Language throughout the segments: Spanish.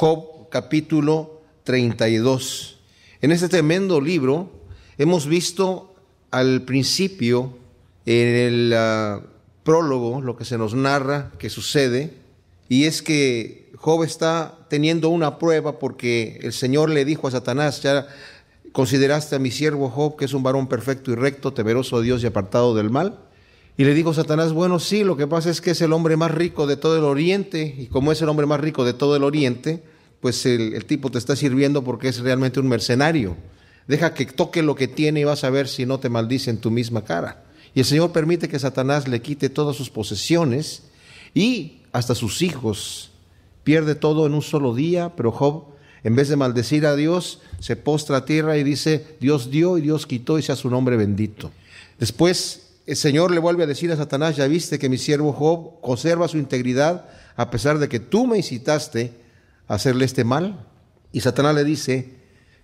Job capítulo 32. En este tremendo libro hemos visto al principio, en el ah, prólogo, lo que se nos narra que sucede, y es que Job está teniendo una prueba porque el Señor le dijo a Satanás, ya consideraste a mi siervo Job, que es un varón perfecto y recto, temeroso de Dios y apartado del mal. Y le dijo Satanás, bueno, sí, lo que pasa es que es el hombre más rico de todo el oriente, y como es el hombre más rico de todo el oriente, pues el, tipo te está sirviendo porque es realmente un mercenario. Deja que toque lo que tiene y vas a ver si no te maldice en tu misma cara. Y el Señor permite que Satanás le quite todas sus posesiones y hasta sus hijos. Pierde todo en un solo día, pero Job, en vez de maldecir a Dios, se postra a tierra y dice, Dios dio y Dios quitó y sea su nombre bendito. Después el Señor le vuelve a decir a Satanás, ya viste que mi siervo Job conserva su integridad a pesar de que tú me incitaste hacerle este mal. Y Satanás le dice,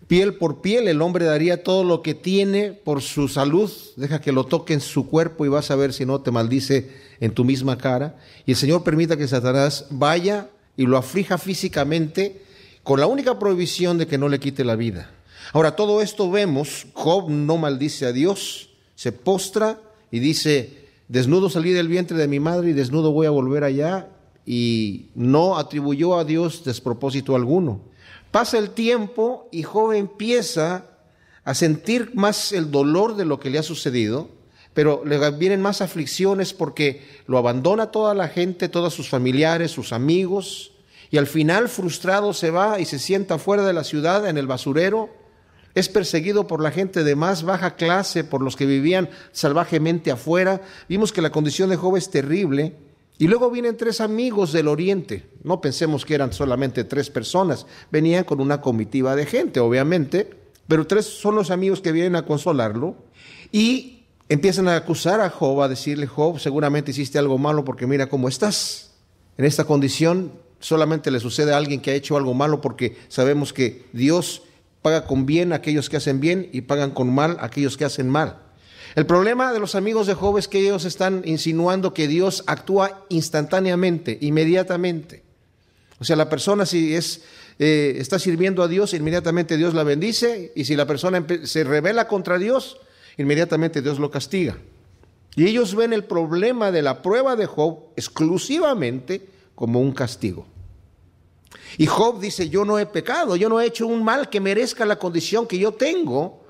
piel por piel el hombre daría todo lo que tiene por su salud, deja que lo toque en su cuerpo y vas a ver si no te maldice en tu misma cara. Y el Señor permita que Satanás vaya y lo aflija físicamente con la única prohibición de que no le quite la vida. Ahora, todo esto vemos, Job no maldice a Dios, se postra y dice, desnudo salí del vientre de mi madre y desnudo voy a volver allá y no atribuyó a Dios despropósito alguno. Pasa el tiempo y joven empieza a sentir más el dolor de lo que le ha sucedido, pero le vienen más aflicciones porque lo abandona toda la gente, todos sus familiares, sus amigos, y al final frustrado se va y se sienta fuera de la ciudad en el basurero, es perseguido por la gente de más baja clase, por los que vivían salvajemente afuera. Vimos que la condición de joven es terrible y luego vienen tres amigos del oriente, no pensemos que eran solamente tres personas, venían con una comitiva de gente, obviamente, pero tres son los amigos que vienen a consolarlo y empiezan a acusar a Job, a decirle, Job, seguramente hiciste algo malo porque mira cómo estás. En esta condición solamente le sucede a alguien que ha hecho algo malo porque sabemos que Dios paga con bien a aquellos que hacen bien y pagan con mal a aquellos que hacen mal. El problema de los amigos de Job es que ellos están insinuando que Dios actúa instantáneamente, inmediatamente. O sea, la persona si es, eh, está sirviendo a Dios, inmediatamente Dios la bendice, y si la persona se revela contra Dios, inmediatamente Dios lo castiga. Y ellos ven el problema de la prueba de Job exclusivamente como un castigo. Y Job dice, yo no he pecado, yo no he hecho un mal que merezca la condición que yo tengo,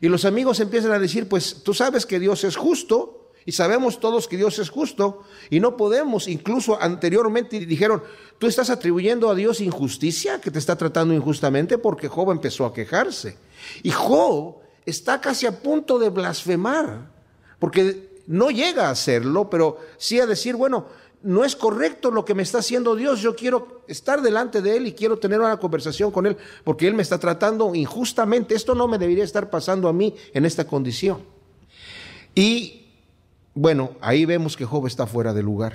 y los amigos empiezan a decir, pues tú sabes que Dios es justo y sabemos todos que Dios es justo y no podemos, incluso anteriormente dijeron, tú estás atribuyendo a Dios injusticia, que te está tratando injustamente porque Job empezó a quejarse. Y Job está casi a punto de blasfemar, porque no llega a hacerlo, pero sí a decir, bueno, no es correcto lo que me está haciendo Dios, yo quiero estar delante de Él y quiero tener una conversación con Él, porque Él me está tratando injustamente, esto no me debería estar pasando a mí en esta condición. Y bueno, ahí vemos que Job está fuera de lugar,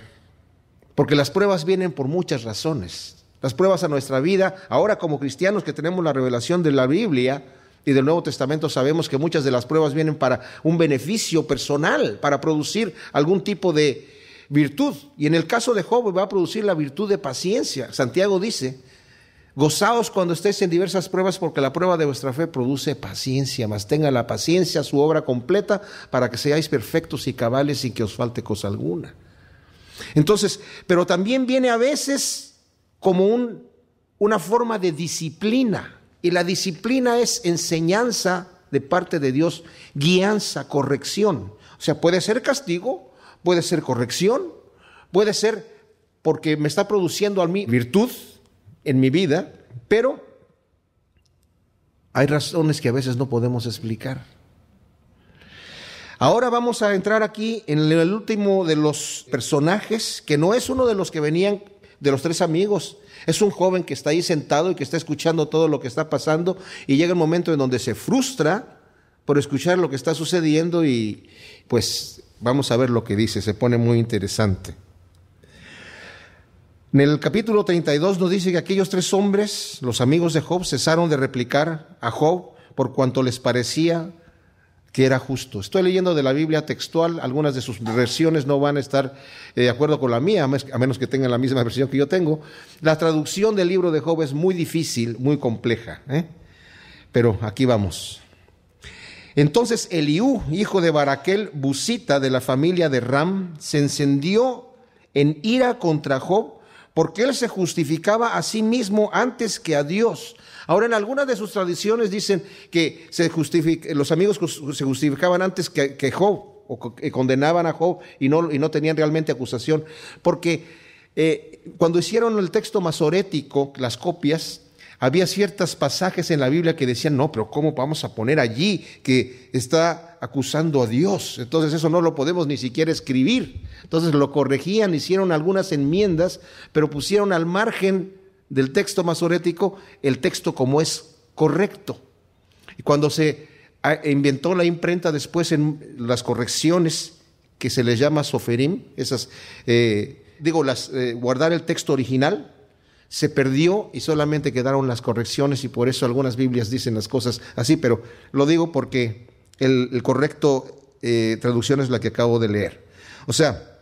porque las pruebas vienen por muchas razones. Las pruebas a nuestra vida, ahora como cristianos que tenemos la revelación de la Biblia, y del Nuevo Testamento sabemos que muchas de las pruebas vienen para un beneficio personal, para producir algún tipo de virtud. Y en el caso de Job va a producir la virtud de paciencia. Santiago dice, gozaos cuando estéis en diversas pruebas porque la prueba de vuestra fe produce paciencia, mas tenga la paciencia su obra completa para que seáis perfectos y cabales sin que os falte cosa alguna. Entonces, pero también viene a veces como un, una forma de disciplina. Y la disciplina es enseñanza de parte de Dios, guianza, corrección. O sea, puede ser castigo, puede ser corrección, puede ser porque me está produciendo a mí virtud en mi vida, pero hay razones que a veces no podemos explicar. Ahora vamos a entrar aquí en el último de los personajes, que no es uno de los que venían de los tres amigos. Es un joven que está ahí sentado y que está escuchando todo lo que está pasando y llega el momento en donde se frustra por escuchar lo que está sucediendo y pues Vamos a ver lo que dice, se pone muy interesante. En el capítulo 32 nos dice que aquellos tres hombres, los amigos de Job, cesaron de replicar a Job por cuanto les parecía que era justo. Estoy leyendo de la Biblia textual, algunas de sus versiones no van a estar eh, de acuerdo con la mía, a menos que tengan la misma versión que yo tengo. La traducción del libro de Job es muy difícil, muy compleja, ¿eh? pero aquí vamos. Entonces Eliú, hijo de Baraquel, busita de la familia de Ram, se encendió en ira contra Job porque él se justificaba a sí mismo antes que a Dios. Ahora, en algunas de sus tradiciones dicen que se los amigos se justificaban antes que, Job, o que condenaban a Job y no, tenían realmente acusación, porque eh, cuando hicieron el texto masorético, las copias, había ciertos pasajes en la Biblia que decían, no, pero ¿cómo vamos a poner allí que está acusando a Dios? Entonces eso no lo podemos ni siquiera escribir. Entonces lo corregían, hicieron algunas enmiendas, pero pusieron al margen del texto masorético el texto como es correcto. Y cuando se ah, inventó la imprenta después en las correcciones que se les llama soferim, esas, eh, digo, las, eh, guardar el texto original, se perdió y solamente quedaron las correcciones y por eso algunas Biblias dicen las cosas así, pero lo digo porque el, correcto eh, traducción es la que acabo de leer. O sea,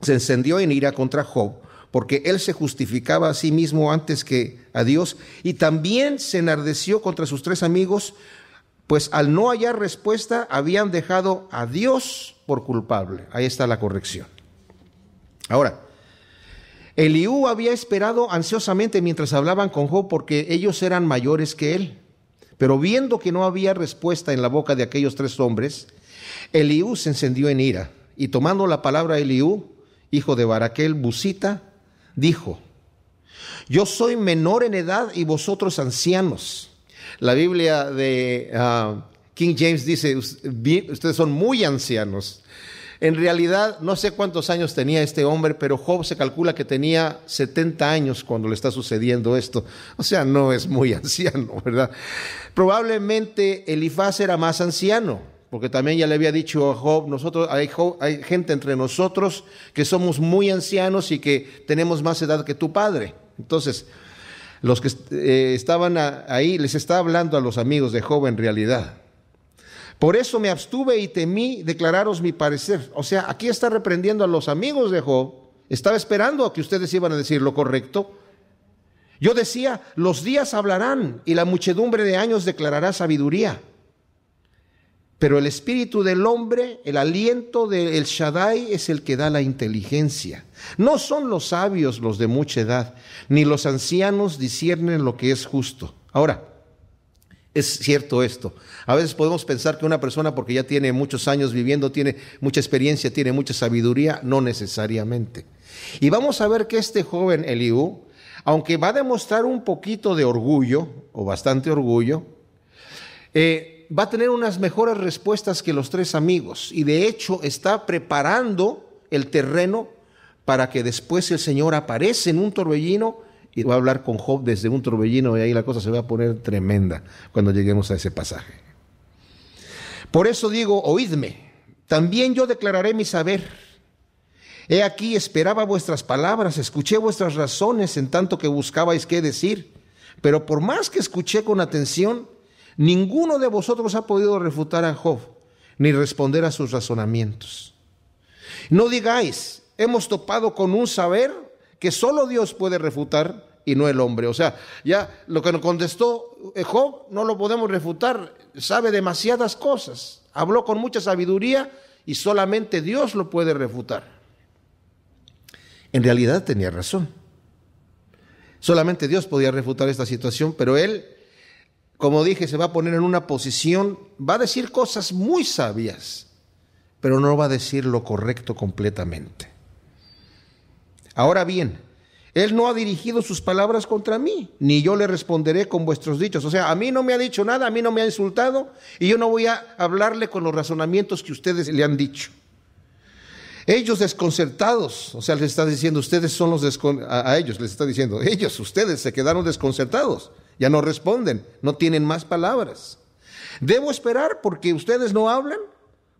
se encendió en ira contra Job porque él se justificaba a sí mismo antes que a Dios y también se enardeció contra sus tres amigos, pues al no hallar respuesta habían dejado a Dios por culpable. Ahí está la corrección. Ahora, Eliú había esperado ansiosamente mientras hablaban con Job porque ellos eran mayores que él. Pero viendo que no había respuesta en la boca de aquellos tres hombres, Eliú se encendió en ira y tomando la palabra Eliú, hijo de Baraquel Busita, dijo, yo soy menor en edad y vosotros ancianos. La Biblia de ah, King James dice, ustedes son muy ancianos. En realidad, no sé cuántos años tenía este hombre, pero Job se calcula que tenía 70 años cuando le está sucediendo esto. O sea, no es muy anciano, ¿verdad? Probablemente Elifaz era más anciano, porque también ya le había dicho a Job, nosotros hay, gente entre nosotros que somos muy ancianos y que tenemos más edad que tu padre. Entonces, los que eh, estaban ahí les está hablando a los amigos de Job en realidad. Por eso me abstuve y temí declararos mi parecer. O sea, aquí está reprendiendo a los amigos de Job. Estaba esperando a que ustedes iban a decir lo correcto. Yo decía, los días hablarán y la muchedumbre de años declarará sabiduría. Pero el espíritu del hombre, el aliento del Shaddai es el que da la inteligencia. No son los sabios los de mucha edad, ni los ancianos disciernen lo que es justo. Ahora, es cierto esto. A veces podemos pensar que una persona, porque ya tiene muchos años viviendo, tiene mucha experiencia, tiene mucha sabiduría, no necesariamente. Y vamos a ver que este joven Eliú, aunque va a demostrar un poquito de orgullo, o bastante orgullo, eh, va a tener unas mejores respuestas que los tres amigos. Y de hecho está preparando el terreno para que después el Señor aparece en un torbellino y va a hablar con Job desde un torbellino y ahí la cosa se va a poner tremenda cuando lleguemos a ese pasaje. Por eso digo, oídme, también yo declararé mi saber. He aquí esperaba vuestras palabras, escuché vuestras razones en tanto que buscabais qué decir, pero por más que escuché con atención, ninguno de vosotros ha podido refutar a Job ni responder a sus razonamientos. No digáis, hemos topado con un saber que solo Dios puede refutar y no el hombre. O sea, ya lo que nos contestó eh, Job no lo podemos refutar, sabe demasiadas cosas, habló con mucha sabiduría y solamente Dios lo puede refutar. En realidad tenía razón. Solamente Dios podía refutar esta situación, pero él, como dije, se va a poner en una posición, va a decir cosas muy sabias, pero no va a decir lo correcto completamente. Ahora bien, él no ha dirigido sus palabras contra mí, ni yo le responderé con vuestros dichos. O sea, a mí no me ha dicho nada, a mí no me ha insultado, y yo no voy a hablarle con los razonamientos que ustedes le han dicho. Ellos desconcertados, o sea, les está diciendo, ustedes son los a ellos les está diciendo, ellos, ustedes se quedaron desconcertados, ya no responden, no tienen más palabras. Debo esperar porque ustedes no hablan,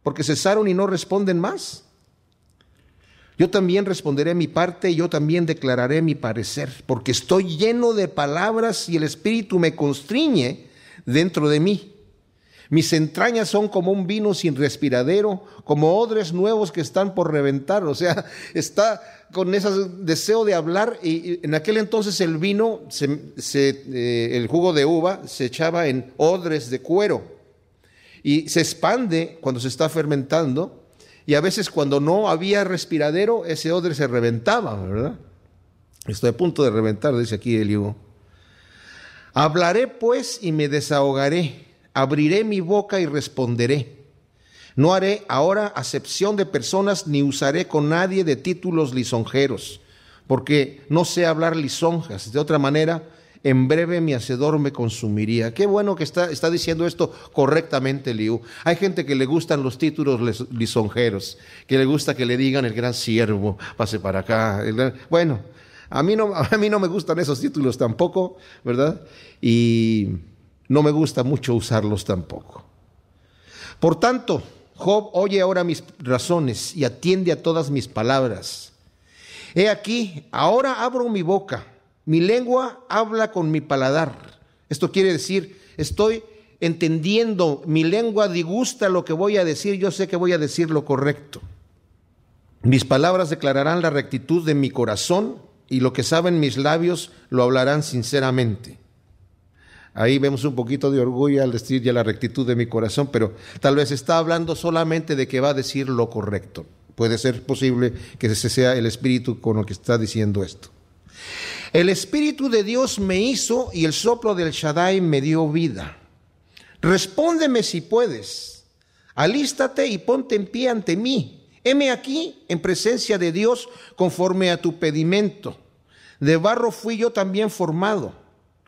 porque cesaron y no responden más. Yo también responderé mi parte, yo también declararé mi parecer, porque estoy lleno de palabras y el espíritu me constriñe dentro de mí. Mis entrañas son como un vino sin respiradero, como odres nuevos que están por reventar. O sea, está con ese deseo de hablar. Y en aquel entonces el vino, eh, el jugo de uva, se echaba en odres de cuero. Y se expande cuando se está fermentando y a veces cuando no había respiradero, ese odre se reventaba, ¿verdad? Estoy a punto de reventar, dice aquí el higo. Hablaré pues y me desahogaré, abriré mi boca y responderé. No haré ahora acepción de personas ni usaré con nadie de títulos lisonjeros, porque no sé hablar lisonjas. De otra manera, en breve mi hacedor me consumiría. Qué bueno que está, está diciendo esto correctamente, Liu. Hay gente que le gustan los títulos lisonjeros, que le gusta que le digan el gran siervo, pase para acá. bueno, a mí, no, a mí no me gustan esos títulos tampoco, ¿verdad? Y no me gusta mucho usarlos tampoco. Por tanto, Job oye ahora mis razones y atiende a todas mis palabras. He aquí, ahora abro mi boca mi lengua habla con mi paladar. Esto quiere decir, estoy entendiendo, mi lengua digusta lo que voy a decir, yo sé que voy a decir lo correcto. Mis palabras declararán la rectitud de mi corazón y lo que saben mis labios lo hablarán sinceramente. Ahí vemos un poquito de orgullo al decir ya la rectitud de mi corazón, pero tal vez está hablando solamente de que va a decir lo correcto. Puede ser posible que ese sea el espíritu con el que está diciendo esto. El Espíritu de Dios me hizo y el soplo del Shaddai me dio vida. Respóndeme si puedes. Alístate y ponte en pie ante mí. Heme aquí en presencia de Dios conforme a tu pedimento. De barro fui yo también formado.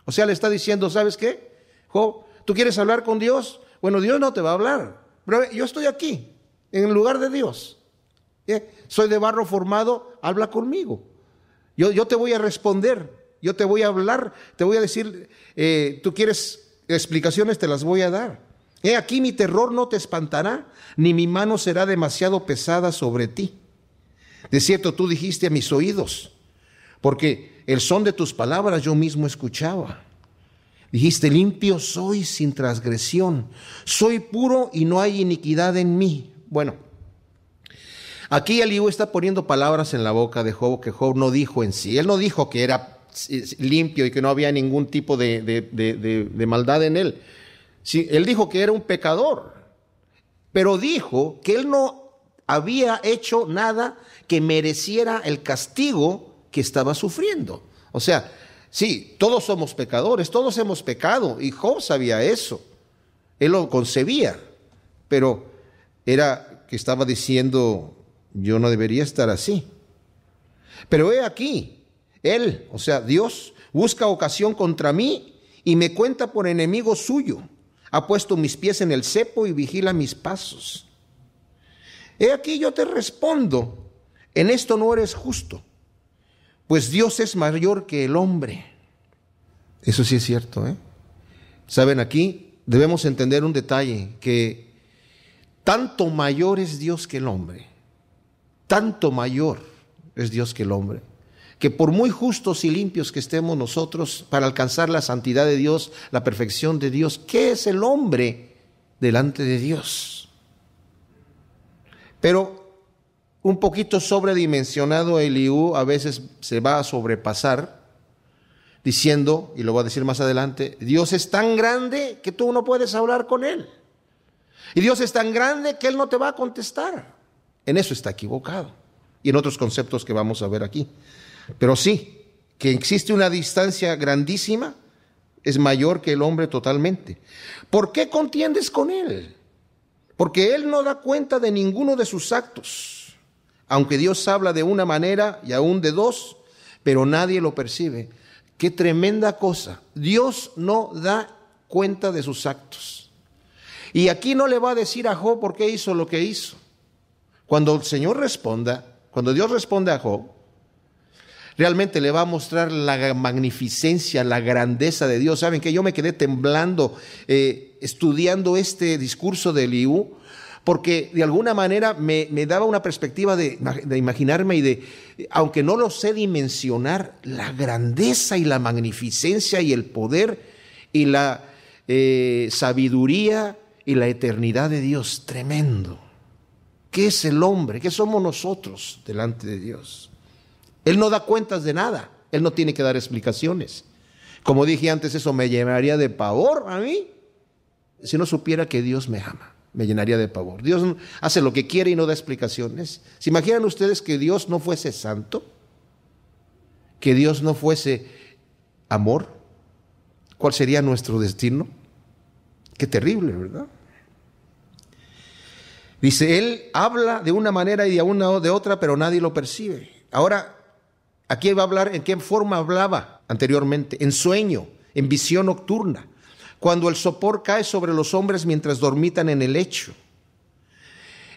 O sea, le está diciendo, ¿sabes qué? ¿tú quieres hablar con Dios? Bueno, Dios no te va a hablar. Pero yo estoy aquí, en el lugar de Dios. ¿Eh? Soy de barro formado, habla conmigo. Yo, te voy a responder, yo te voy a hablar, te voy a decir, eh, tú quieres explicaciones, te las voy a dar. He aquí mi terror no te espantará, ni mi mano será demasiado pesada sobre ti. De cierto, tú dijiste a mis oídos, porque el son de tus palabras yo mismo escuchaba. Dijiste, limpio soy sin transgresión, soy puro y no hay iniquidad en mí. Bueno, Aquí Eliú está poniendo palabras en la boca de Job que Job no dijo en sí. Él no dijo que era limpio y que no había ningún tipo de, maldad en él. él dijo que era un pecador, pero dijo que él no había hecho nada que mereciera el castigo que estaba sufriendo. O sea, sí, todos somos pecadores, todos hemos pecado, y Job sabía eso. Él lo concebía, pero era que estaba diciendo yo no debería estar así. Pero he aquí, Él, o sea, Dios, busca ocasión contra mí y me cuenta por enemigo suyo. Ha puesto mis pies en el cepo y vigila mis pasos. He aquí yo te respondo, en esto no eres justo, pues Dios es mayor que el hombre. Eso sí es cierto, ¿eh? Saben, aquí debemos entender un detalle, que tanto mayor es Dios que el hombre tanto mayor es Dios que el hombre, que por muy justos y limpios que estemos nosotros para alcanzar la santidad de Dios, la perfección de Dios, ¿qué es el hombre delante de Dios? Pero un poquito sobredimensionado Eliú a veces se va a sobrepasar diciendo, y lo voy a decir más adelante, Dios es tan grande que tú no puedes hablar con él. Y Dios es tan grande que Él no te va a contestar. En eso está equivocado y en otros conceptos que vamos a ver aquí. Pero sí, que existe una distancia grandísima, es mayor que el hombre totalmente. ¿Por qué contiendes con él? Porque él no da cuenta de ninguno de sus actos. Aunque Dios habla de una manera y aún de dos, pero nadie lo percibe. Qué tremenda cosa. Dios no da cuenta de sus actos. Y aquí no le va a decir a Job por qué hizo lo que hizo. Cuando el Señor responda, cuando Dios responde a Job, realmente le va a mostrar la magnificencia, la grandeza de Dios. Saben qué? yo me quedé temblando eh, estudiando este discurso de Eliú, porque de alguna manera me, daba una perspectiva de, imaginarme y de, aunque no lo sé dimensionar, la grandeza y la magnificencia y el poder y la eh, sabiduría y la eternidad de Dios, tremendo. ¿Qué es el hombre? ¿Qué somos nosotros delante de Dios? Él no da cuentas de nada. Él no tiene que dar explicaciones. Como dije antes, eso me llenaría de pavor a mí. Si no supiera que Dios me ama, me llenaría de pavor. Dios hace lo que quiere y no da explicaciones. ¿Se imaginan ustedes que Dios no fuese santo? ¿Que Dios no fuese amor? ¿Cuál sería nuestro destino? Qué terrible, ¿verdad? Dice, él habla de una manera y de una o de otra, pero nadie lo percibe. Ahora, aquí va a hablar en qué forma hablaba anteriormente, en sueño, en visión nocturna, cuando el sopor cae sobre los hombres mientras dormitan en el lecho.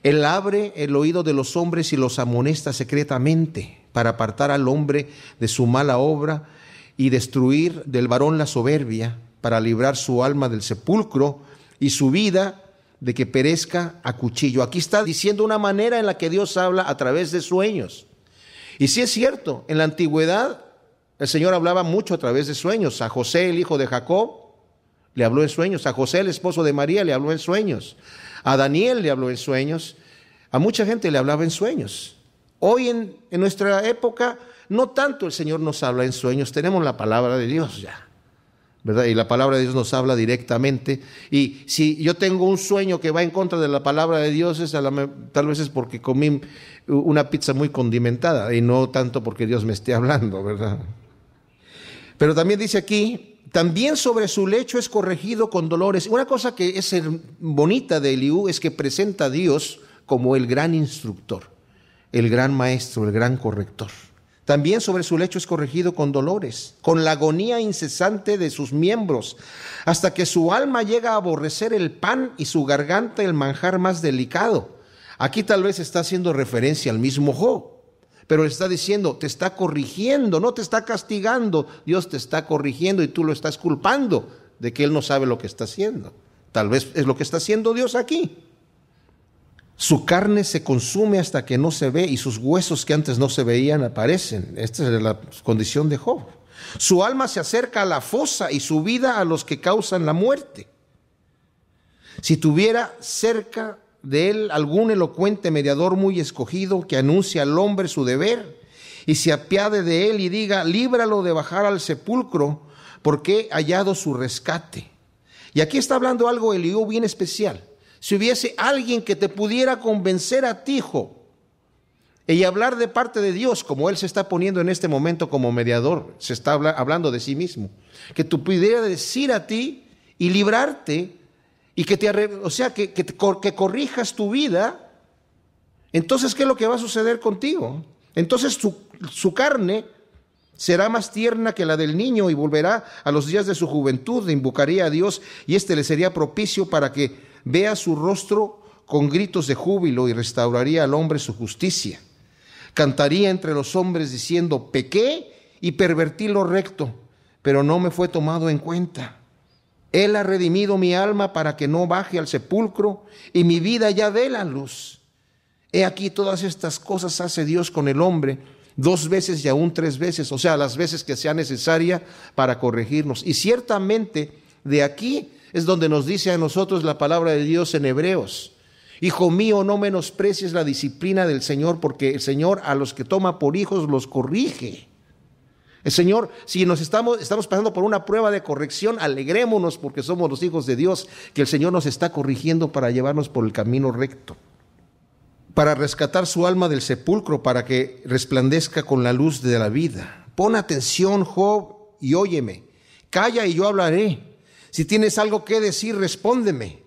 Él abre el oído de los hombres y los amonesta secretamente para apartar al hombre de su mala obra y destruir del varón la soberbia, para librar su alma del sepulcro y su vida de que perezca a cuchillo. Aquí está diciendo una manera en la que Dios habla a través de sueños. Y si es cierto, en la antigüedad el Señor hablaba mucho a través de sueños. A José, el hijo de Jacob, le habló en sueños. A José, el esposo de María, le habló en sueños. A Daniel le habló en sueños. A mucha gente le hablaba en sueños. Hoy en, en nuestra época, no tanto el Señor nos habla en sueños, tenemos la palabra de Dios ya. Y la palabra de Dios nos habla directamente. Y si yo tengo un sueño que va en contra de la palabra de Dios, tal vez es porque comí una pizza muy condimentada y no tanto porque Dios me esté hablando, ¿verdad? Pero también dice aquí, también sobre su lecho es corregido con dolores. Una cosa que es bonita de Eliú es que presenta a Dios como el gran instructor, el gran maestro, el gran corrector. También sobre su lecho es corregido con dolores, con la agonía incesante de sus miembros, hasta que su alma llega a aborrecer el pan y su garganta el manjar más delicado. Aquí tal vez está haciendo referencia al mismo Job, pero le está diciendo, te está corrigiendo, no te está castigando, Dios te está corrigiendo y tú lo estás culpando de que Él no sabe lo que está haciendo. Tal vez es lo que está haciendo Dios aquí. Su carne se consume hasta que no se ve y sus huesos que antes no se veían aparecen. Esta es la condición de Job. Su alma se acerca a la fosa y su vida a los que causan la muerte. Si tuviera cerca de él algún elocuente mediador muy escogido que anuncie al hombre su deber y se apiade de él y diga, líbralo de bajar al sepulcro porque he hallado su rescate. Y aquí está hablando algo Eliú bien especial si hubiese alguien que te pudiera convencer a ti, hijo, y hablar de parte de Dios, como Él se está poniendo en este momento como mediador, se está hablando de sí mismo, que tú pudiera decir a ti y librarte, y que te, o sea, que, que, corrijas tu vida, entonces, ¿qué es lo que va a suceder contigo? Entonces su, su carne será más tierna que la del niño y volverá a los días de su juventud, invocaría a Dios y este le sería propicio para que vea su rostro con gritos de júbilo y restauraría al hombre su justicia. Cantaría entre los hombres diciendo, pequé y pervertí lo recto, pero no me fue tomado en cuenta. Él ha redimido mi alma para que no baje al sepulcro y mi vida ya ve la luz. He aquí todas estas cosas hace Dios con el hombre dos veces y aún tres veces, o sea, las veces que sea necesaria para corregirnos. Y ciertamente de aquí es donde nos dice a nosotros la palabra de Dios en Hebreos. Hijo mío, no menosprecies la disciplina del Señor, porque el Señor a los que toma por hijos los corrige. El Señor, si nos estamos, estamos pasando por una prueba de corrección, alegrémonos porque somos los hijos de Dios, que el Señor nos está corrigiendo para llevarnos por el camino recto, para rescatar su alma del sepulcro, para que resplandezca con la luz de la vida. Pon atención, Job, y óyeme. Calla y yo hablaré. Si tienes algo que decir, respóndeme.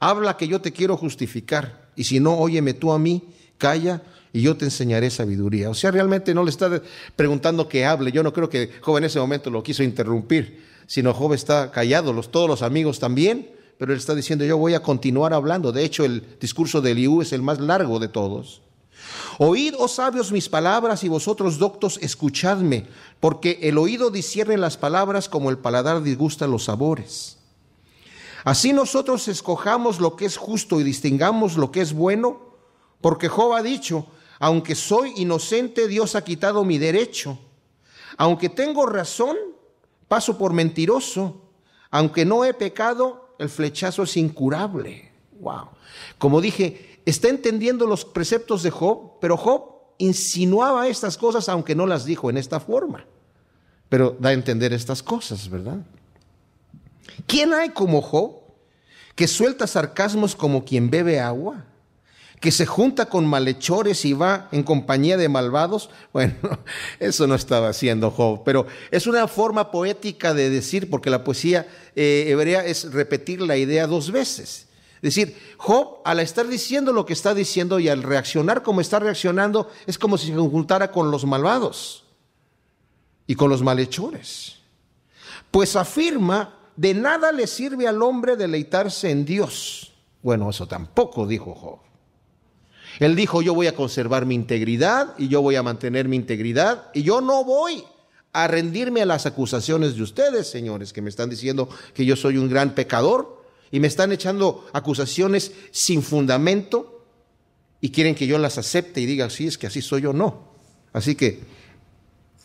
Habla que yo te quiero justificar. Y si no, óyeme tú a mí, calla y yo te enseñaré sabiduría. O sea, realmente no le está preguntando que hable. Yo no creo que Job en ese momento lo quiso interrumpir, sino Job está callado, los, todos los amigos también, pero él está diciendo, yo voy a continuar hablando. De hecho, el discurso de Eliú es el más largo de todos. Oíd, oh sabios, mis palabras, y vosotros doctos, escuchadme, porque el oído discierne las palabras como el paladar disgusta los sabores. Así nosotros escojamos lo que es justo y distingamos lo que es bueno, porque Job ha dicho, aunque soy inocente, Dios ha quitado mi derecho. Aunque tengo razón, paso por mentiroso. Aunque no he pecado, el flechazo es incurable. Wow. Como dije, está entendiendo los preceptos de Job, pero Job insinuaba estas cosas aunque no las dijo en esta forma. Pero da a entender estas cosas, ¿verdad? ¿Quién hay como Job que suelta sarcasmos como quien bebe agua? que se junta con malhechores y va en compañía de malvados. Bueno, eso no estaba haciendo Job, pero es una forma poética de decir, porque la poesía eh, hebrea es repetir la idea dos veces. Es decir, Job, al estar diciendo lo que está diciendo y al reaccionar como está reaccionando, es como si se juntara con los malvados y con los malhechores. Pues afirma, de nada le sirve al hombre deleitarse en Dios. Bueno, eso tampoco dijo Job. Él dijo, yo voy a conservar mi integridad y yo voy a mantener mi integridad y yo no voy a rendirme a las acusaciones de ustedes, señores, que me están diciendo que yo soy un gran pecador y me están echando acusaciones sin fundamento y quieren que yo las acepte y diga, sí, es que así soy yo, no. Así que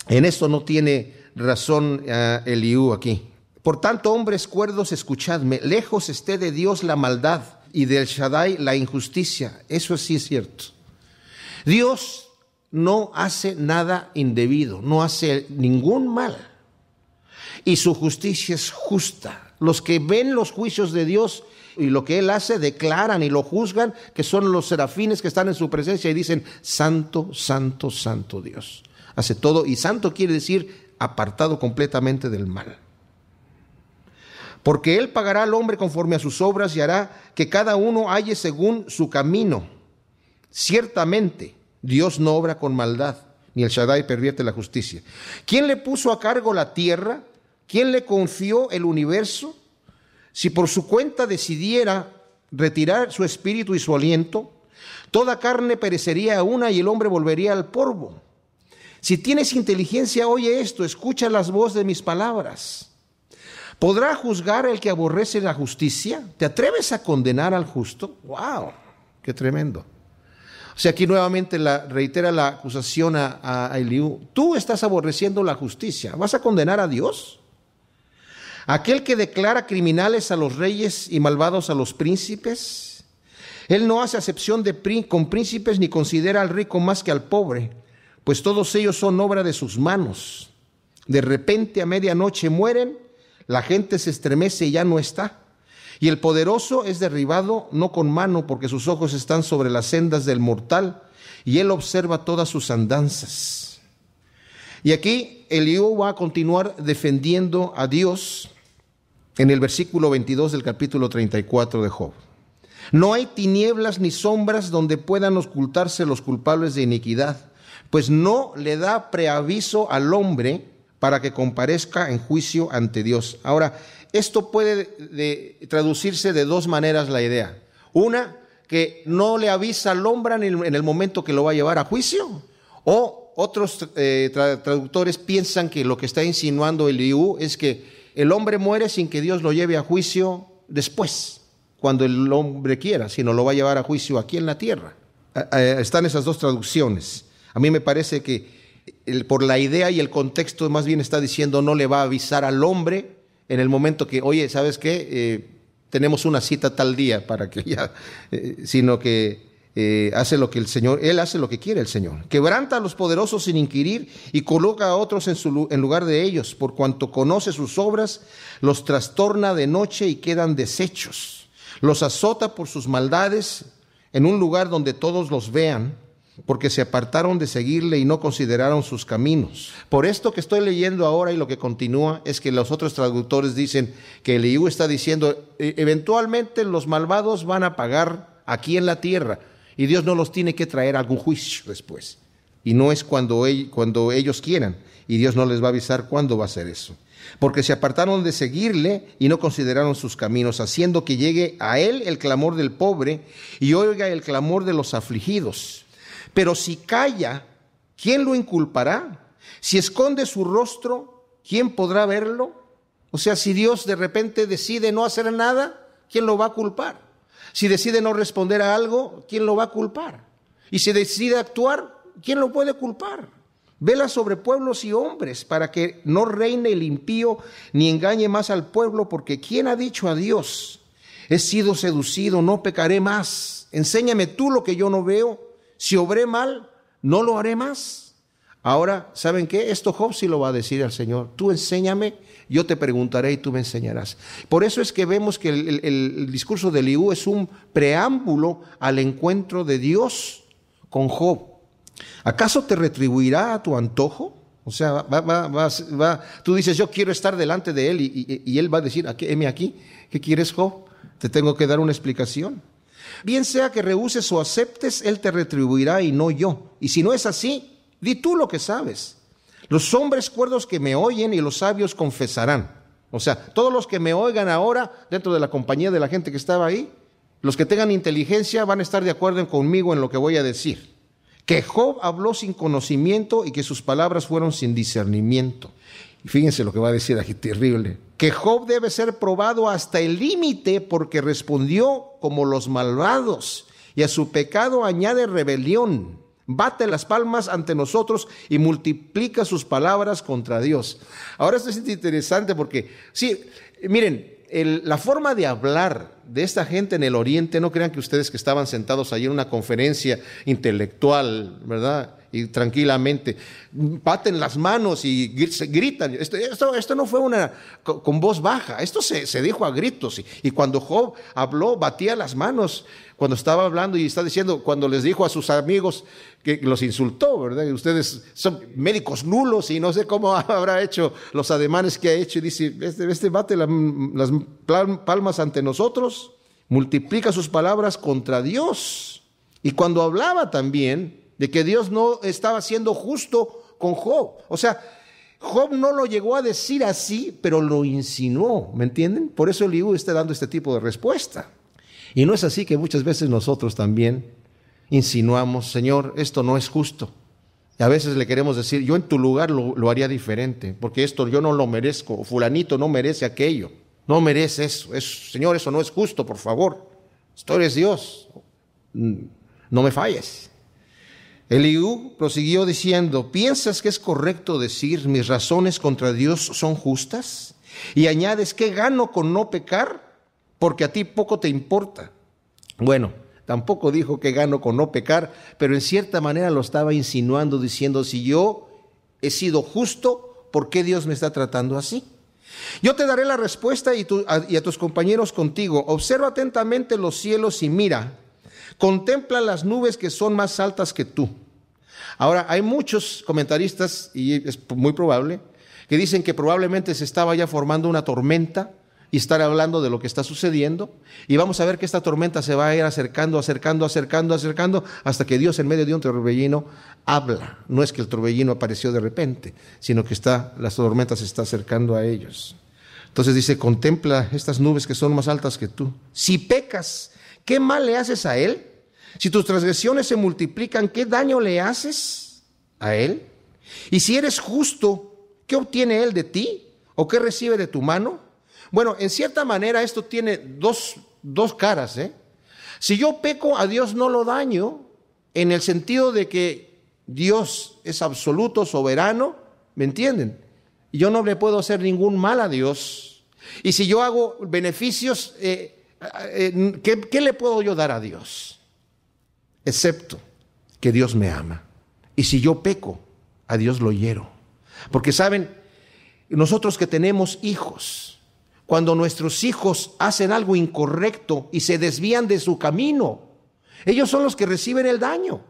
en esto no tiene razón el eh, Eliú aquí. Por tanto, hombres cuerdos, escuchadme, lejos esté de Dios la maldad y del Shaddai la injusticia. Eso sí es cierto. Dios no hace nada indebido, no hace ningún mal. Y su justicia es justa. Los que ven los juicios de Dios y lo que Él hace, declaran y lo juzgan, que son los serafines que están en su presencia y dicen, Santo, Santo, Santo Dios. Hace todo, y santo quiere decir apartado completamente del mal. Porque Él pagará al hombre conforme a sus obras y hará que cada uno halle según su camino. Ciertamente, Dios no obra con maldad, ni el Shaddai pervierte la justicia. ¿Quién le puso a cargo la tierra? ¿Quién le confió el universo? Si por su cuenta decidiera retirar su espíritu y su aliento, toda carne perecería una y el hombre volvería al polvo. Si tienes inteligencia, oye esto, escucha las voces de mis palabras. ¿Podrá juzgar el que aborrece la justicia? ¿Te atreves a condenar al justo? ¡Wow! ¡Qué tremendo! O sea, aquí nuevamente la, reitera la acusación a, a Eliú. Tú estás aborreciendo la justicia. ¿Vas a condenar a Dios? Aquel que declara criminales a los reyes y malvados a los príncipes. Él no hace acepción de con príncipes ni considera al rico más que al pobre, pues todos ellos son obra de sus manos. De repente a medianoche mueren, la gente se estremece y ya no está. Y el poderoso es derribado no con mano, porque sus ojos están sobre las sendas del mortal, y él observa todas sus andanzas. Y aquí Eliú va a continuar defendiendo a Dios en el versículo 22 del capítulo 34 de Job. No hay tinieblas ni sombras donde puedan ocultarse los culpables de iniquidad, pues no le da preaviso al hombre para que comparezca en juicio ante Dios. Ahora, esto puede traducirse de dos maneras la idea. Una, que no le avisa al hombre en el, momento que lo va a llevar a juicio, o otros eh, traductores piensan que lo que está insinuando el I.U. es que el hombre muere sin que Dios lo lleve a juicio después, cuando el hombre quiera, sino lo va a llevar a juicio aquí en la tierra. Están esas dos traducciones. A mí me parece que por la idea y el contexto más bien está diciendo no le va a avisar al hombre en el momento que, oye, ¿sabes qué? Eh, tenemos una cita tal día para que ya, eh, sino que eh, hace lo que el Señor, él hace lo que quiere el Señor. Quebranta a los poderosos sin inquirir y coloca a otros en, su, en lugar de ellos, por cuanto conoce sus obras, los trastorna de noche y quedan deshechos. Los azota por sus maldades en un lugar donde todos los vean, porque se apartaron de seguirle y no consideraron sus caminos. Por esto que estoy leyendo ahora y lo que continúa es que los otros traductores dicen que el está diciendo, e-, eventualmente los malvados van a pagar aquí en la tierra, y Dios no los tiene que traer a algún juicio después. Y no es cuando, cuando ellos quieran. Y Dios no les va a avisar cuándo va a hacer eso. Porque se apartaron de seguirle y no consideraron sus caminos, haciendo que llegue a él el clamor del pobre y oiga el clamor de los afligidos. Pero si calla, ¿quién lo inculpará? Si esconde su rostro, ¿quién podrá verlo? O sea, si Dios de repente decide no hacer nada, ¿quién lo va a culpar? Si decide no responder a algo, ¿quién lo va a culpar? Y si decide actuar, ¿quién lo puede culpar? Vela sobre pueblos y hombres para que no reine el impío ni engañe más al pueblo, porque ¿quién ha dicho a Dios? He sido seducido, no pecaré más. Enséñame tú lo que yo no veo. Si obré mal, no lo haré más. Ahora, ¿saben qué? Esto Job sí lo va a decir al Señor. Tú enséñame yo te preguntaré y tú me enseñarás. Por eso es que vemos que el, discurso de Eliú es un preámbulo al encuentro de Dios con Job. ¿Acaso te retribuirá a tu antojo? O sea, tú dices, yo quiero estar delante de él y, él va a decir, aquí, heme aquí, ¿qué quieres Job? Te tengo que dar una explicación. Bien sea que rehuses o aceptes, él te retribuirá y no yo. Y si no es así, di tú lo que sabes. Los hombres cuerdos que me oyen y los sabios confesarán. O sea, todos los que me oigan ahora, dentro de la compañía de la gente que estaba ahí, los que tengan inteligencia van a estar de acuerdo conmigo en lo que voy a decir. Que Job habló sin conocimiento y que sus palabras fueron sin discernimiento. Y fíjense lo que va a decir aquí, terrible. Que Job debe ser probado hasta el límite porque respondió como los malvados y a su pecado añade rebelión. Bate las palmas ante nosotros y multiplica sus palabras contra Dios. Ahora esto es interesante porque, sí, miren, la forma de hablar de esta gente en el Oriente, no crean que ustedes que estaban sentados allí en una conferencia intelectual, ¿verdad? y tranquilamente paten las manos y gritan. Esto, no fue una con voz baja, esto se, dijo a gritos. Y, cuando Job habló, batía las manos cuando estaba hablando y está diciendo, cuando les dijo a sus amigos que los insultó, ¿verdad? Ustedes son médicos nulos y no sé cómo habrá hecho los ademanes que ha hecho. Y dice, este, este bate las palmas ante nosotros, multiplica sus palabras contra Dios. Y cuando hablaba también, de que Dios no estaba siendo justo con Job. O sea, Job no lo llegó a decir así, pero lo insinuó, ¿me entienden? Por eso Eliú está dando este tipo de respuesta. Y no es así que muchas veces nosotros también insinuamos, Señor, esto no es justo. Y a veces le queremos decir, yo en tu lugar lo, haría diferente, porque esto yo no lo merezco, o fulanito no merece aquello, no merece eso, Señor, eso no es justo, por favor. Esto eres Dios, mm, no me falles. Eliú prosiguió diciendo, ¿piensas que es correcto decir mis razones contra Dios son justas? Y añades, ¿qué gano con no pecar? Porque a ti poco te importa. Bueno, tampoco dijo que gano con no pecar, pero en cierta manera lo estaba insinuando diciendo, si yo he sido justo, ¿por qué Dios me está tratando así? Yo te daré la respuesta y, y a tus compañeros contigo. Observa atentamente los cielos y mira. Contempla las nubes que son más altas que tú. Ahora, hay muchos comentaristas, y es muy probable, que dicen que probablemente se estaba ya formando una tormenta y estar hablando de lo que está sucediendo. Y vamos a ver que esta tormenta se va a ir acercando, acercando, acercando, acercando, hasta que Dios en medio de un torbellino habla. No es que el torbellino apareció de repente, sino que está, las tormentas se está acercando a ellos. Entonces dice, contempla estas nubes que son más altas que tú. Si pecas, ¿qué mal le haces a él? Si tus transgresiones se multiplican, ¿qué daño le haces a Él? Y si eres justo, ¿qué obtiene Él de ti? ¿O qué recibe de tu mano? Bueno, en cierta manera esto tiene dos, caras. ¿eh? Si yo peco a Dios no lo daño, en el sentido de que Dios es absoluto, soberano, ¿me entienden? Yo no le puedo hacer ningún mal a Dios. Y si yo hago beneficios, eh, eh, eh, ¿qué le puedo yo dar a Dios? excepto que Dios me ama. Y si yo peco, a Dios lo hiero. Porque saben, nosotros que tenemos hijos, cuando nuestros hijos hacen algo incorrecto y se desvían de su camino, ellos son los que reciben el daño.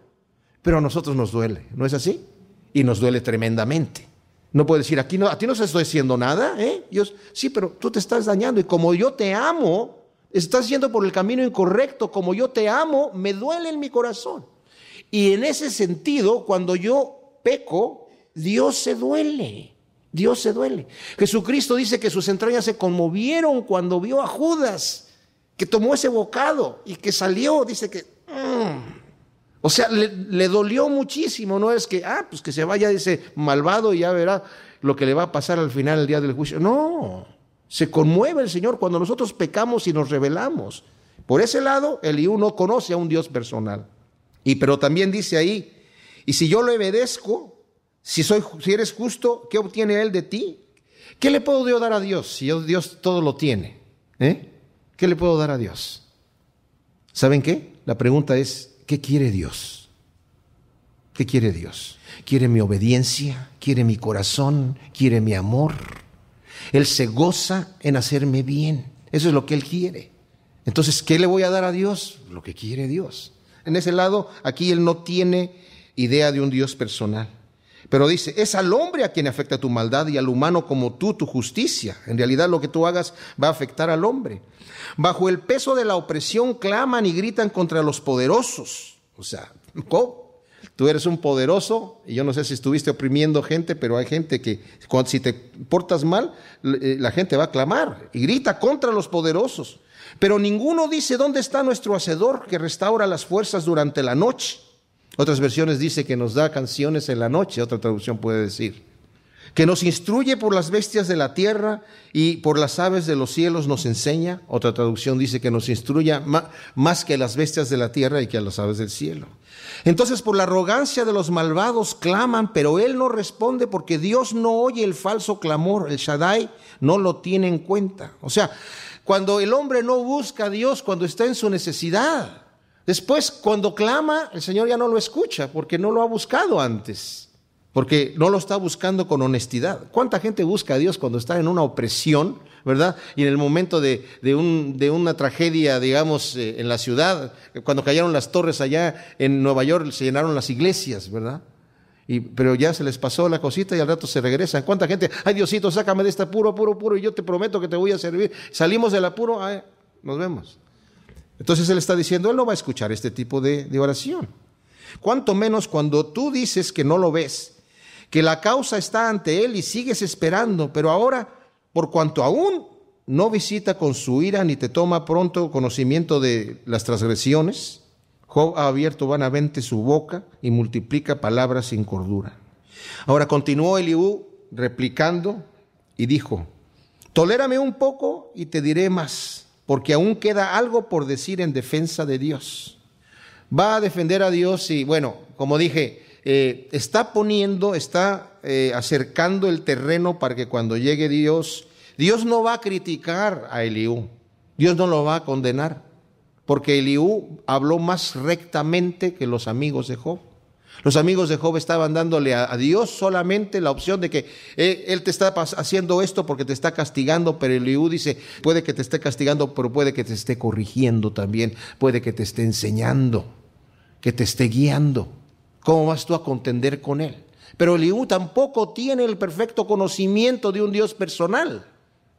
Pero a nosotros nos duele, ¿no es así? Y nos duele tremendamente. No puedes decir, aquí no, a ti no se estoy haciendo nada, ¿eh? Dios, sí, pero tú te estás dañando y como yo te amo, Estás yendo por el camino incorrecto. Como yo te amo, me duele en mi corazón. Y en ese sentido, cuando yo peco, Dios se duele. Dios se duele. Jesucristo dice que sus entrañas se conmovieron cuando vio a Judas, que tomó ese bocado y que salió. Dice que... Mm". O sea, le, dolió muchísimo, no es que, ah, pues que se vaya ese malvado y ya verá lo que le va a pasar al final el día del juicio. No, se conmueve el Señor cuando nosotros pecamos y nos rebelamos. Por ese lado, Eliú no conoce a un Dios personal. Y pero también dice ahí, y si yo lo obedezco, si, soy, si eres justo, ¿qué obtiene él de ti? ¿Qué le puedo yo dar a Dios si Dios todo lo tiene? ¿eh? ¿Qué le puedo dar a Dios? ¿Saben qué? La pregunta es, ¿qué quiere Dios? ¿Qué quiere Dios? ¿Quiere mi obediencia? ¿Quiere mi corazón? ¿Quiere mi amor? Él se goza en hacerme bien. Eso es lo que Él quiere. Entonces, ¿qué le voy a dar a Dios? Lo que quiere Dios. En ese lado, aquí Él no tiene idea de un Dios personal. Pero dice, es al hombre a quien afecta tu maldad y al humano como tú tu justicia. En realidad lo que tú hagas va a afectar al hombre. Bajo el peso de la opresión claman y gritan contra los poderosos. O sea, ¿cómo? Tú eres un poderoso, y yo no sé si estuviste oprimiendo gente, pero hay gente que si te portas mal, eh, la gente va a clamar y grita contra los poderosos. Pero ninguno dice, ¿dónde está nuestro hacedor que restaura las fuerzas durante la noche? Otras versiones dice que nos da canciones en la noche, otra traducción puede decir que nos instruye por las bestias de la tierra y por las aves de los cielos nos enseña. Otra traducción dice que nos instruya más que a las bestias de la tierra y que a las aves del cielo. Entonces por la arrogancia de los malvados claman, pero Él no responde porque Dios no oye el falso clamor, el Shaddai no lo tiene en cuenta. O sea, cuando el hombre no busca a Dios, cuando está en su necesidad, después cuando clama, el Señor ya no lo escucha porque no lo ha buscado antes porque no lo está buscando con honestidad. ¿Cuánta gente busca a Dios cuando está en una opresión, verdad? Y en el momento de, un, de una tragedia, digamos, eh, en la ciudad, cuando cayeron las torres allá en Nueva York, se llenaron las iglesias, ¿verdad? Y, pero ya se les pasó la cosita y al rato se regresan. ¿Cuánta gente? Ay, Diosito, sácame de este apuro, puro, puro, y yo te prometo que te voy a servir. Salimos del apuro, nos vemos. Entonces él está diciendo, él no va a escuchar este tipo de, de oración. Cuanto menos cuando tú dices que no lo ves que la causa está ante él y sigues esperando, pero ahora, por cuanto aún no visita con su ira ni te toma pronto conocimiento de las transgresiones, Job ha abierto vanamente su boca y multiplica palabras sin cordura. Ahora continuó Eliú replicando y dijo, tolérame un poco y te diré más, porque aún queda algo por decir en defensa de Dios. Va a defender a Dios y bueno, como dije, eh, está poniendo, está eh, acercando el terreno para que cuando llegue Dios, Dios no va a criticar a Eliú, Dios no lo va a condenar, porque Eliú habló más rectamente que los amigos de Job. Los amigos de Job estaban dándole a, Dios solamente la opción de que eh, Él te está haciendo esto porque te está castigando, pero Eliú dice, puede que te esté castigando, pero puede que te esté corrigiendo también, puede que te esté enseñando, que te esté guiando. ¿Cómo vas tú a contender con él? Pero Eliú tampoco tiene el perfecto conocimiento de un Dios personal,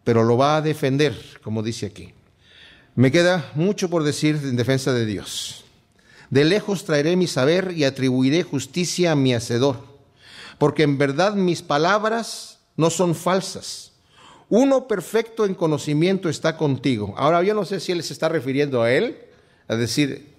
pero lo va a defender, como dice aquí. Me queda mucho por decir en defensa de Dios. De lejos traeré mi saber y atribuiré justicia a mi hacedor, porque en verdad mis palabras no son falsas. Uno perfecto en conocimiento está contigo. Ahora yo no sé si él se está refiriendo a él, a decir,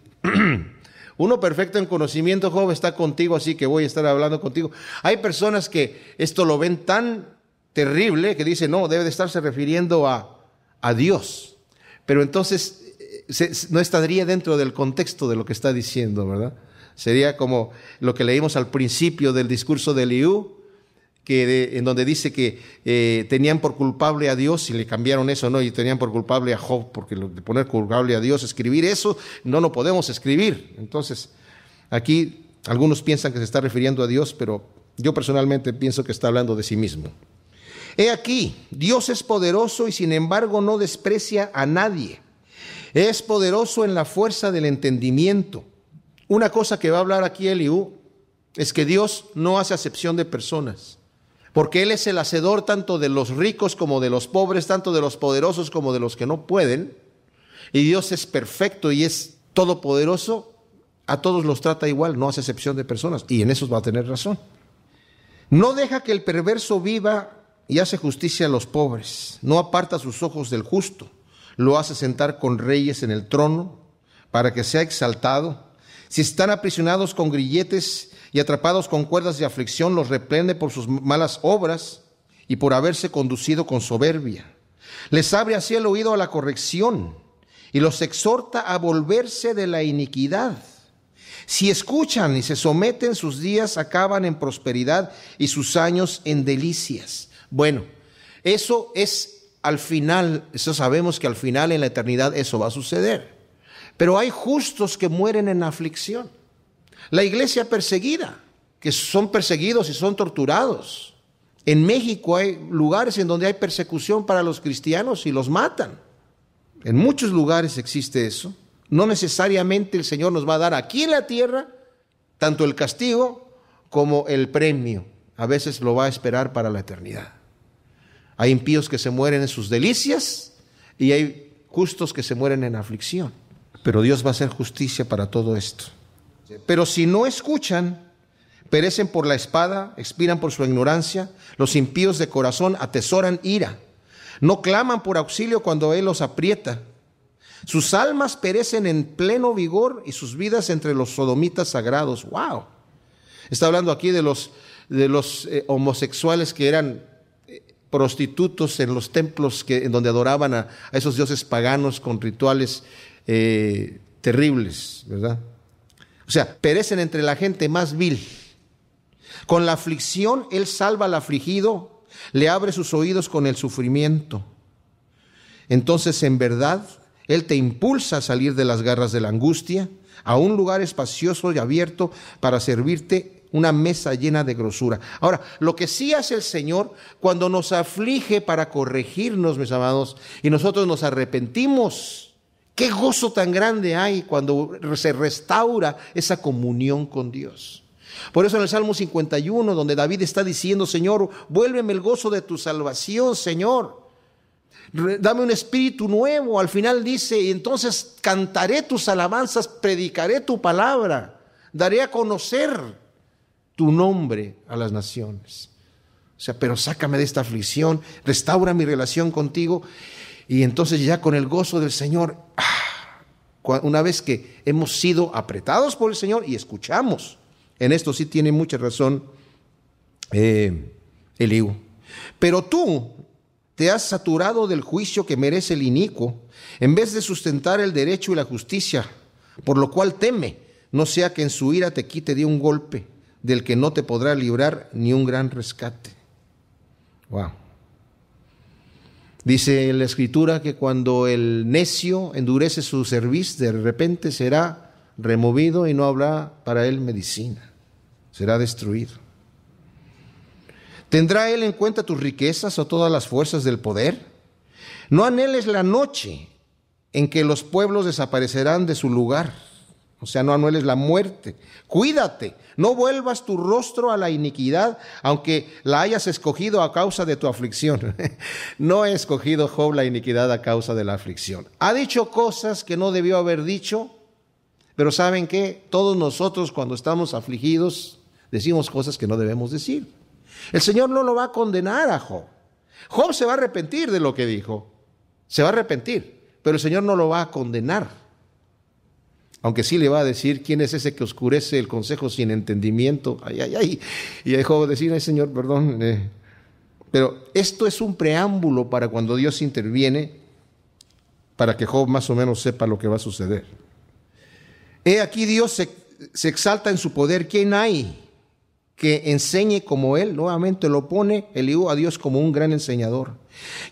Uno perfecto en conocimiento, joven, está contigo, así que voy a estar hablando contigo. Hay personas que esto lo ven tan terrible que dicen, no, debe de estarse refiriendo a, a Dios. Pero entonces eh, no estaría dentro del contexto de lo que está diciendo, ¿verdad? Sería como lo que leímos al principio del discurso de Liu, en donde dice que eh, tenían por culpable a Dios y le cambiaron eso, ¿no? Y tenían por culpable a Job, porque de poner culpable a Dios, escribir eso, no lo podemos escribir. Entonces, aquí algunos piensan que se está refiriendo a Dios, pero yo personalmente pienso que está hablando de sí mismo. He aquí, Dios es poderoso y sin embargo no desprecia a nadie. Es poderoso en la fuerza del entendimiento. Una cosa que va a hablar aquí Eliú es que Dios no hace acepción de personas porque Él es el hacedor tanto de los ricos como de los pobres, tanto de los poderosos como de los que no pueden. Y Dios es perfecto y es todopoderoso, a todos los trata igual, no hace excepción de personas. Y en eso va a tener razón. No deja que el perverso viva y hace justicia a los pobres. No aparta sus ojos del justo. Lo hace sentar con reyes en el trono para que sea exaltado. Si están aprisionados con grilletes, y atrapados con cuerdas de aflicción, los reprende por sus malas obras y por haberse conducido con soberbia. Les abre así el oído a la corrección y los exhorta a volverse de la iniquidad. Si escuchan y se someten, sus días acaban en prosperidad y sus años en delicias. Bueno, eso es al final, eso sabemos que al final en la eternidad eso va a suceder. Pero hay justos que mueren en aflicción. La iglesia perseguida, que son perseguidos y son torturados. En México hay lugares en donde hay persecución para los cristianos y los matan. En muchos lugares existe eso. No necesariamente el Señor nos va a dar aquí en la tierra tanto el castigo como el premio. A veces lo va a esperar para la eternidad. Hay impíos que se mueren en sus delicias y hay justos que se mueren en aflicción. Pero Dios va a hacer justicia para todo esto. Pero si no escuchan, perecen por la espada, expiran por su ignorancia. Los impíos de corazón atesoran ira. No claman por auxilio cuando Él los aprieta. Sus almas perecen en pleno vigor y sus vidas entre los sodomitas sagrados. ¡Wow! Está hablando aquí de los, de los eh, homosexuales que eran eh, prostitutos en los templos que, en donde adoraban a, esos dioses paganos con rituales eh, terribles, ¿verdad? O sea, perecen entre la gente más vil. Con la aflicción Él salva al afligido, le abre sus oídos con el sufrimiento. Entonces, en verdad, Él te impulsa a salir de las garras de la angustia, a un lugar espacioso y abierto para servirte una mesa llena de grosura. Ahora, lo que sí hace el Señor cuando nos aflige para corregirnos, mis amados, y nosotros nos arrepentimos, Qué gozo tan grande hay cuando se restaura esa comunión con Dios. Por eso en el Salmo 51, donde David está diciendo, Señor, vuélveme el gozo de tu salvación, Señor. Dame un espíritu nuevo. Al final dice, y entonces cantaré tus alabanzas, predicaré tu palabra, daré a conocer tu nombre a las naciones. O sea, pero sácame de esta aflicción, restaura mi relación contigo y entonces ya con el gozo del Señor, ah, una vez que hemos sido apretados por el Señor y escuchamos, en esto sí tiene mucha razón el eh, Eliú. Pero tú te has saturado del juicio que merece el inicuo, en vez de sustentar el derecho y la justicia, por lo cual teme, no sea que en su ira te quite de un golpe del que no te podrá librar ni un gran rescate. Wow. Dice en la escritura que cuando el necio endurece su cerviz, de repente será removido y no habrá para él medicina. Será destruido. ¿Tendrá él en cuenta tus riquezas o todas las fuerzas del poder? No anheles la noche en que los pueblos desaparecerán de su lugar o sea, no anueles la muerte. Cuídate, no vuelvas tu rostro a la iniquidad, aunque la hayas escogido a causa de tu aflicción. no he escogido Job la iniquidad a causa de la aflicción. Ha dicho cosas que no debió haber dicho, pero ¿saben qué? Todos nosotros cuando estamos afligidos decimos cosas que no debemos decir. El Señor no lo va a condenar a Job. Job se va a arrepentir de lo que dijo. Se va a arrepentir, pero el Señor no lo va a condenar aunque sí le va a decir quién es ese que oscurece el consejo sin entendimiento. Ay, ay, ay. Y Job decir, ay Señor, perdón. Eh". Pero esto es un preámbulo para cuando Dios interviene, para que Job más o menos sepa lo que va a suceder. He aquí Dios se, se exalta en su poder. ¿Quién hay que enseñe como Él? Nuevamente lo pone Eliú a Dios como un gran enseñador.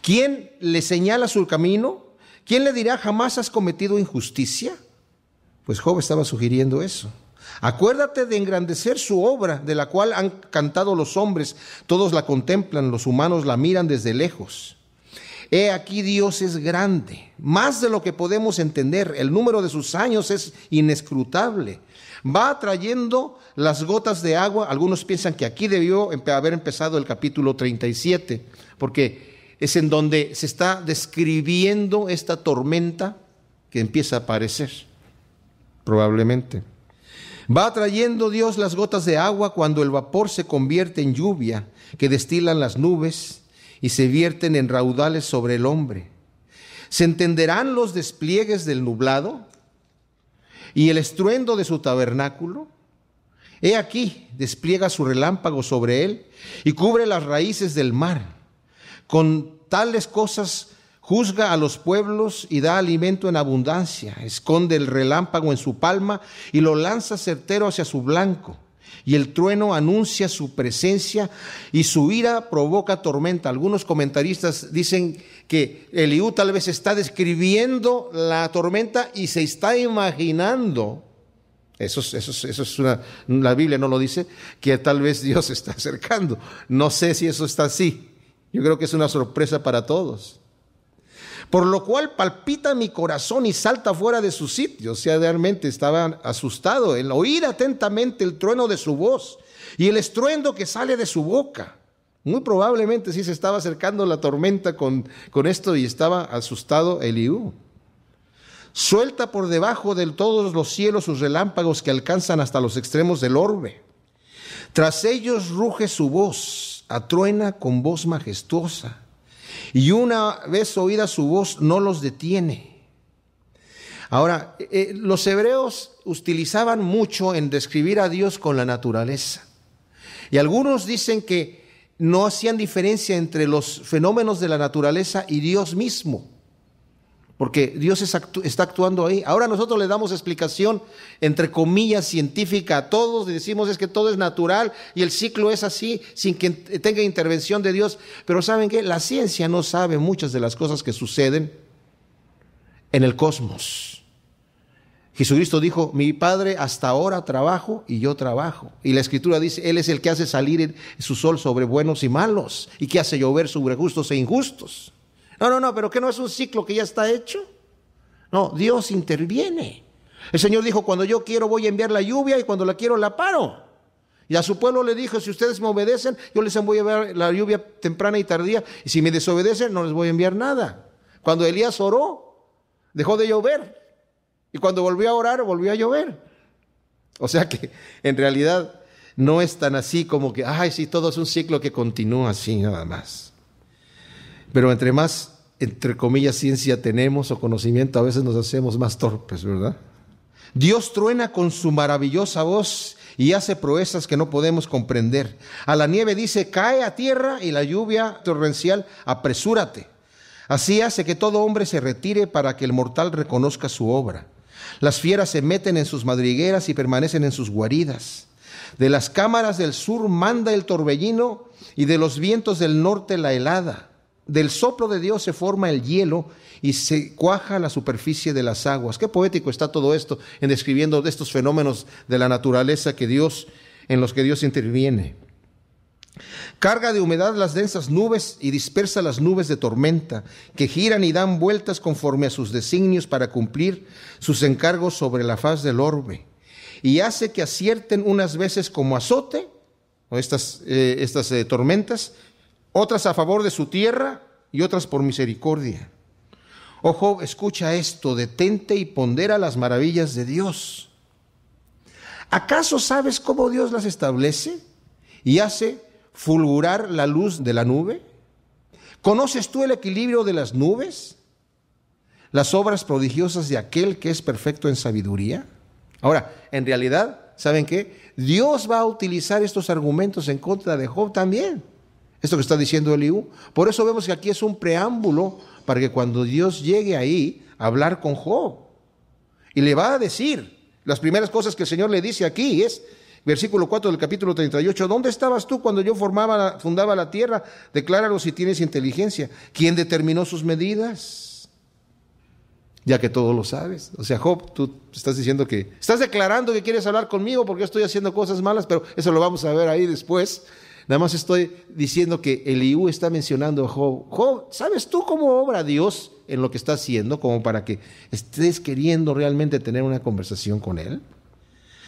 ¿Quién le señala su camino? ¿Quién le dirá jamás has cometido injusticia? Pues Job estaba sugiriendo eso. Acuérdate de engrandecer su obra, de la cual han cantado los hombres, todos la contemplan, los humanos la miran desde lejos. He aquí Dios es grande, más de lo que podemos entender, el número de sus años es inescrutable. Va trayendo las gotas de agua, algunos piensan que aquí debió haber empezado el capítulo 37, porque es en donde se está describiendo esta tormenta que empieza a aparecer probablemente. Va trayendo Dios las gotas de agua cuando el vapor se convierte en lluvia que destilan las nubes y se vierten en raudales sobre el hombre. ¿Se entenderán los despliegues del nublado y el estruendo de su tabernáculo? He aquí, despliega su relámpago sobre él y cubre las raíces del mar. Con tales cosas Juzga a los pueblos y da alimento en abundancia. Esconde el relámpago en su palma y lo lanza certero hacia su blanco. Y el trueno anuncia su presencia y su ira provoca tormenta. Algunos comentaristas dicen que Eliú tal vez está describiendo la tormenta y se está imaginando eso, es una, la Biblia no lo dice, que tal vez Dios se está acercando. No sé si eso está así. Yo creo que es una sorpresa para todos por lo cual palpita mi corazón y salta fuera de su sitio. O sea, realmente estaba asustado el oír atentamente el trueno de su voz y el estruendo que sale de su boca. Muy probablemente sí se estaba acercando la tormenta con, con esto y estaba asustado Eliú. Suelta por debajo de todos los cielos sus relámpagos que alcanzan hasta los extremos del orbe. Tras ellos ruge su voz, atruena con voz majestuosa y una vez oída su voz no los detiene. Ahora, eh, eh, los hebreos utilizaban mucho en describir a Dios con la naturaleza. Y algunos dicen que no hacían diferencia entre los fenómenos de la naturaleza y Dios mismo porque Dios está actuando ahí. Ahora nosotros le damos explicación, entre comillas, científica a todos y decimos es que todo es natural y el ciclo es así, sin que tenga intervención de Dios. Pero ¿saben qué? La ciencia no sabe muchas de las cosas que suceden en el cosmos. Jesucristo dijo, mi Padre hasta ahora trabajo y yo trabajo. Y la Escritura dice, Él es el que hace salir su sol sobre buenos y malos y que hace llover sobre justos e injustos. No, no, no, pero que no es un ciclo que ya está hecho. No, Dios interviene. El Señor dijo, cuando yo quiero voy a enviar la lluvia y cuando la quiero la paro. Y a su pueblo le dijo, si ustedes me obedecen, yo les voy a enviar la lluvia temprana y tardía. Y si me desobedecen, no les voy a enviar nada. Cuando Elías oró, dejó de llover. Y cuando volvió a orar, volvió a llover. O sea que en realidad no es tan así como que, ay, sí, todo es un ciclo que continúa así nada más. Pero entre más, entre comillas, ciencia tenemos o conocimiento, a veces nos hacemos más torpes, ¿verdad? Dios truena con su maravillosa voz y hace proezas que no podemos comprender. A la nieve dice, cae a tierra y la lluvia torrencial, apresúrate. Así hace que todo hombre se retire para que el mortal reconozca su obra. Las fieras se meten en sus madrigueras y permanecen en sus guaridas. De las cámaras del sur manda el torbellino y de los vientos del norte la helada. Del soplo de Dios se forma el hielo y se cuaja la superficie de las aguas. Qué poético está todo esto en describiendo de estos fenómenos de la naturaleza que Dios en los que Dios interviene. Carga de humedad las densas nubes y dispersa las nubes de tormenta, que giran y dan vueltas conforme a sus designios para cumplir sus encargos sobre la faz del orbe, y hace que acierten unas veces como azote, o estas, eh, estas eh, tormentas, otras a favor de su tierra y otras por misericordia. Ojo, oh Job, escucha esto, detente y pondera las maravillas de Dios. ¿Acaso sabes cómo Dios las establece y hace fulgurar la luz de la nube? ¿Conoces tú el equilibrio de las nubes? Las obras prodigiosas de aquel que es perfecto en sabiduría. Ahora, en realidad, ¿saben qué? Dios va a utilizar estos argumentos en contra de Job también. Esto que está diciendo Eliú. Por eso vemos que aquí es un preámbulo para que cuando Dios llegue ahí hablar con Job y le va a decir, las primeras cosas que el Señor le dice aquí es, versículo 4 del capítulo 38, ¿dónde estabas tú cuando yo formaba, fundaba la tierra? Decláralo si tienes inteligencia. ¿Quién determinó sus medidas? Ya que todo lo sabes. O sea, Job, tú estás diciendo que, estás declarando que quieres hablar conmigo porque estoy haciendo cosas malas, pero eso lo vamos a ver ahí después. Nada más estoy diciendo que Eliú está mencionando a Job. Job, ¿sabes tú cómo obra Dios en lo que está haciendo? Como para que estés queriendo realmente tener una conversación con Él.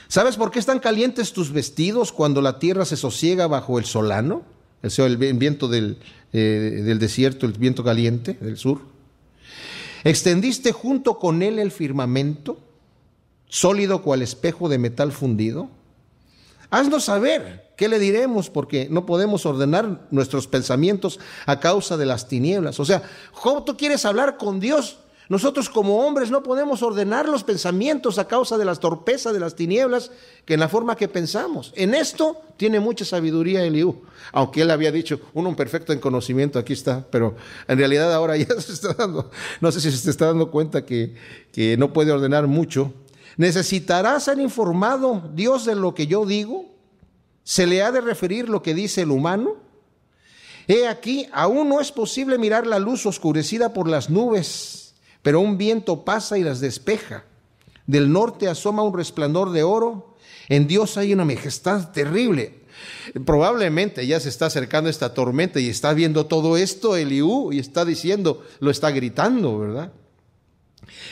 ¿Sabes por qué están calientes tus vestidos cuando la tierra se sosiega bajo el solano? O sea, el viento del, eh, del desierto, el viento caliente del sur. Extendiste junto con él el firmamento, sólido cual espejo de metal fundido. Haznos saber ¿Qué le diremos? Porque no podemos ordenar nuestros pensamientos a causa de las tinieblas. O sea, Job, tú quieres hablar con Dios. Nosotros como hombres no podemos ordenar los pensamientos a causa de las torpezas de las tinieblas que en la forma que pensamos. En esto tiene mucha sabiduría Eliú, aunque él había dicho, uno perfecto en conocimiento, aquí está, pero en realidad ahora ya se está dando, no sé si se está dando cuenta que, que no puede ordenar mucho. ¿Necesitará ser informado Dios de lo que yo digo? ¿Se le ha de referir lo que dice el humano? He aquí, aún no es posible mirar la luz oscurecida por las nubes, pero un viento pasa y las despeja. Del norte asoma un resplandor de oro. En Dios hay una majestad terrible. Probablemente ya se está acercando esta tormenta y está viendo todo esto Eliú y está diciendo, lo está gritando, ¿verdad?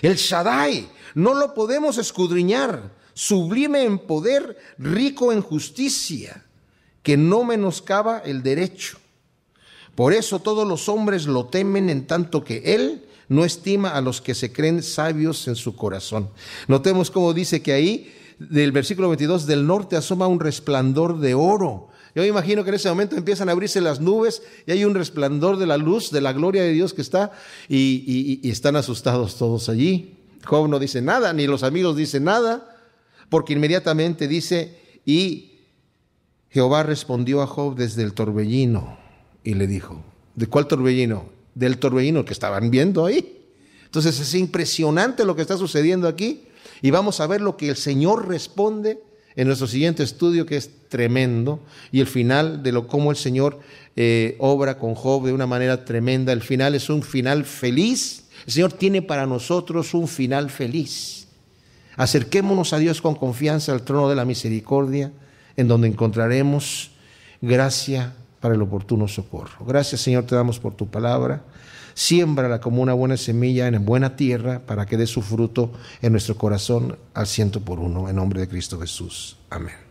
El Shaddai, no lo podemos escudriñar sublime en poder, rico en justicia, que no menoscaba el derecho. Por eso todos los hombres lo temen en tanto que Él no estima a los que se creen sabios en su corazón. Notemos cómo dice que ahí, del versículo 22, del norte asoma un resplandor de oro. Yo me imagino que en ese momento empiezan a abrirse las nubes y hay un resplandor de la luz, de la gloria de Dios que está, y, y están asustados todos allí. Job no dice nada, ni los amigos dicen nada porque inmediatamente dice, y Jehová respondió a Job desde el torbellino y le dijo, ¿de cuál torbellino? Del torbellino que estaban viendo ahí. Entonces es impresionante lo que está sucediendo aquí y vamos a ver lo que el Señor responde en nuestro siguiente estudio que es tremendo y el final de lo cómo el Señor eh, obra con Job de una manera tremenda. El final es un final feliz. El Señor tiene para nosotros un final feliz. Acerquémonos a Dios con confianza al trono de la misericordia, en donde encontraremos gracia para el oportuno socorro. Gracias Señor te damos por tu palabra. la como una buena semilla en buena tierra para que dé su fruto en nuestro corazón al ciento por uno. En nombre de Cristo Jesús. Amén.